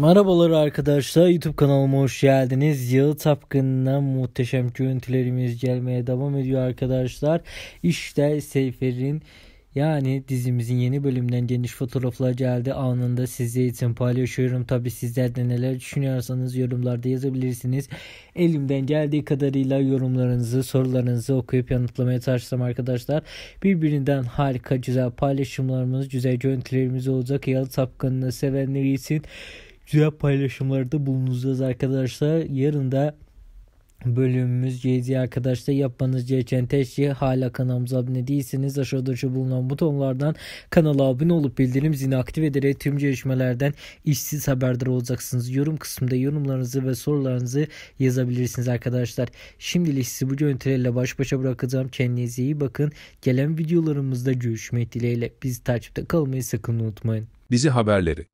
Merhabalar arkadaşlar YouTube kanalıma hoş geldiniz. Yalı Tapkın'dan muhteşem görüntülerimiz gelmeye devam ediyor arkadaşlar. İşte Seyfer'in yani dizimizin yeni bölümden geniş fotoğraflar geldi. Anında sizler için paylaşıyorum. Tabi sizler de neler düşünüyorsanız yorumlarda yazabilirsiniz. Elimden geldiği kadarıyla yorumlarınızı, sorularınızı okuyup yanıtlamaya çalışacağım arkadaşlar. Birbirinden harika güzel paylaşımlarımız, güzel görüntülerimiz olacak. Yalı Tapkan'ı sevenler için güzel paylaşımlarda bulunacağız arkadaşlar. Yarın da bölümümüz JZ arkadaşlar yapmanız gereken teşhi şey hala kanalımıza abone değilseniz aşağıda aşağı bulunan butonlardan kanala abone olup bildirim zilini aktif ederek tüm gelişmelerden işsiz haberdar olacaksınız. Yorum kısmında yorumlarınızı ve sorularınızı yazabilirsiniz arkadaşlar. Şimdilik sizi bu görüntülerle baş başa bırakacağım. Kendinize iyi bakın. Gelen videolarımızda görüşmek dileğiyle. Bizi takipte kalmayı sakın unutmayın. Dizi haberleri